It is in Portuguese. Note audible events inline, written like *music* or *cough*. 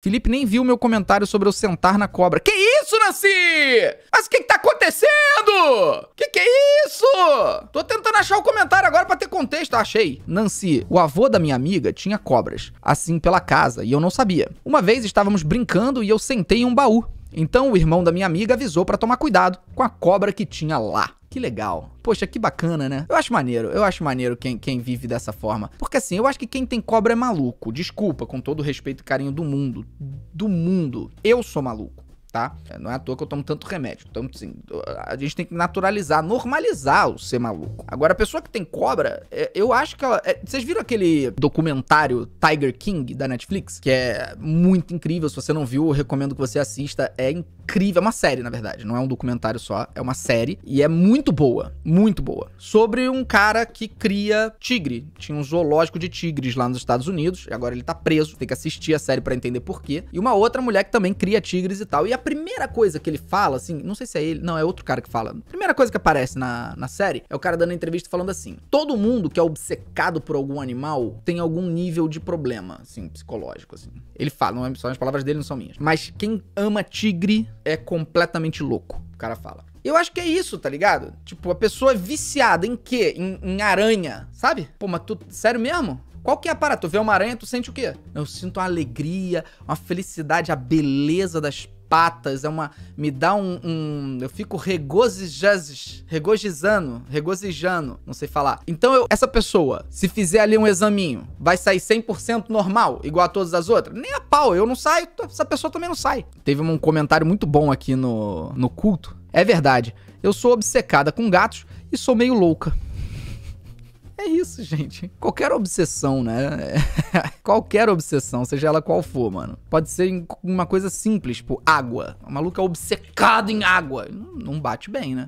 Felipe nem viu meu comentário sobre eu sentar na cobra. Que isso, Nancy? Mas o que, que tá acontecendo? Que que é isso? Tô tentando achar o comentário agora pra ter contexto. Ah, achei. Nancy, o avô da minha amiga tinha cobras, assim pela casa, e eu não sabia. Uma vez estávamos brincando e eu sentei em um baú. Então o irmão da minha amiga avisou para tomar cuidado com a cobra que tinha lá. Que legal. Poxa, que bacana, né? Eu acho maneiro, eu acho maneiro quem, quem vive dessa forma. Porque assim, eu acho que quem tem cobra é maluco. Desculpa, com todo o respeito e carinho do mundo. Do mundo. Eu sou maluco tá? Não é à toa que eu tomo tanto remédio. Então, assim, a gente tem que naturalizar, normalizar o ser maluco. Agora, a pessoa que tem cobra, é, eu acho que ela. É, vocês viram aquele documentário Tiger King da Netflix? Que é muito incrível. Se você não viu, eu recomendo que você assista. É incrível incrível. É uma série, na verdade. Não é um documentário só, é uma série. E é muito boa, muito boa. Sobre um cara que cria tigre. Tinha um zoológico de tigres lá nos Estados Unidos. E agora ele tá preso. Tem que assistir a série para entender por quê. E uma outra mulher que também cria tigres e tal. E a primeira coisa que ele fala, assim, não sei se é ele, não, é outro cara que fala. A primeira coisa que aparece na, na série é o cara dando entrevista falando assim: todo mundo que é obcecado por algum animal tem algum nível de problema, assim, psicológico, assim. Ele fala, não é só as palavras dele, não são minhas. Mas quem ama tigre é completamente louco, o cara fala. Eu acho que é isso, tá ligado? Tipo, a pessoa é viciada em quê? Em, em aranha, sabe? Pô, mas tu, sério mesmo? Qual que é a parada? Tu vê uma aranha, tu sente o quê? Eu sinto uma alegria, uma felicidade, a beleza das patas, é uma. Me dá um. um eu fico regozijando, regozijando, não sei falar. Então, eu, essa pessoa, se fizer ali um examinho, vai sair 100% normal, igual a todas as outras? Nem a pau, eu não saio, essa pessoa também não sai. Teve um comentário muito bom aqui no, no culto. É verdade, eu sou obcecada com gatos e sou meio louca. É isso, gente. Qualquer obsessão, né? *laughs* Qualquer obsessão, seja ela qual for, mano. Pode ser uma coisa simples, tipo água. O maluco é obcecado em água. Não bate bem, né?